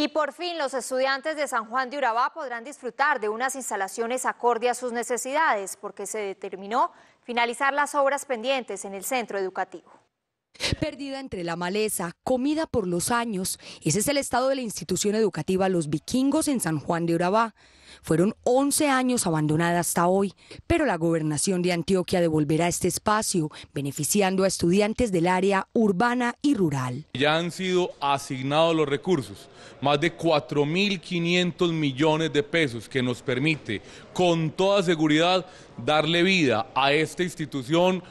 Y por fin los estudiantes de San Juan de Urabá podrán disfrutar de unas instalaciones acorde a sus necesidades, porque se determinó finalizar las obras pendientes en el centro educativo. Perdida entre la maleza, comida por los años, ese es el estado de la institución educativa Los Vikingos en San Juan de Urabá. Fueron 11 años abandonada hasta hoy, pero la gobernación de Antioquia devolverá este espacio, beneficiando a estudiantes del área urbana y rural. Ya han sido asignados los recursos, más de 4.500 millones de pesos que nos permite con toda seguridad darle vida a esta institución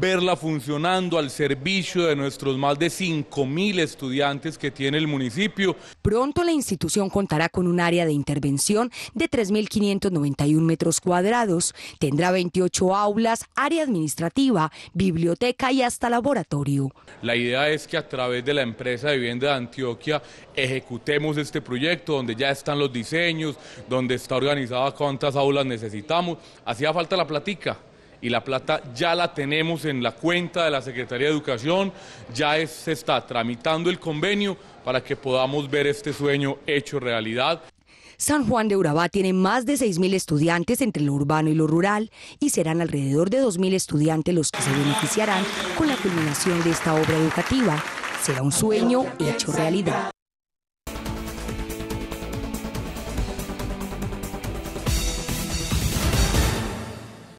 verla funcionando al servicio de nuestros más de 5.000 estudiantes que tiene el municipio. Pronto la institución contará con un área de intervención de 3.591 metros cuadrados, tendrá 28 aulas, área administrativa, biblioteca y hasta laboratorio. La idea es que a través de la empresa de vivienda de Antioquia ejecutemos este proyecto donde ya están los diseños, donde está organizada cuántas aulas necesitamos. Hacía falta la platica y la plata ya la tenemos en la cuenta de la Secretaría de Educación, ya se está tramitando el convenio para que podamos ver este sueño hecho realidad. San Juan de Urabá tiene más de 6.000 estudiantes entre lo urbano y lo rural y serán alrededor de 2.000 estudiantes los que se beneficiarán con la culminación de esta obra educativa. Será un sueño hecho realidad.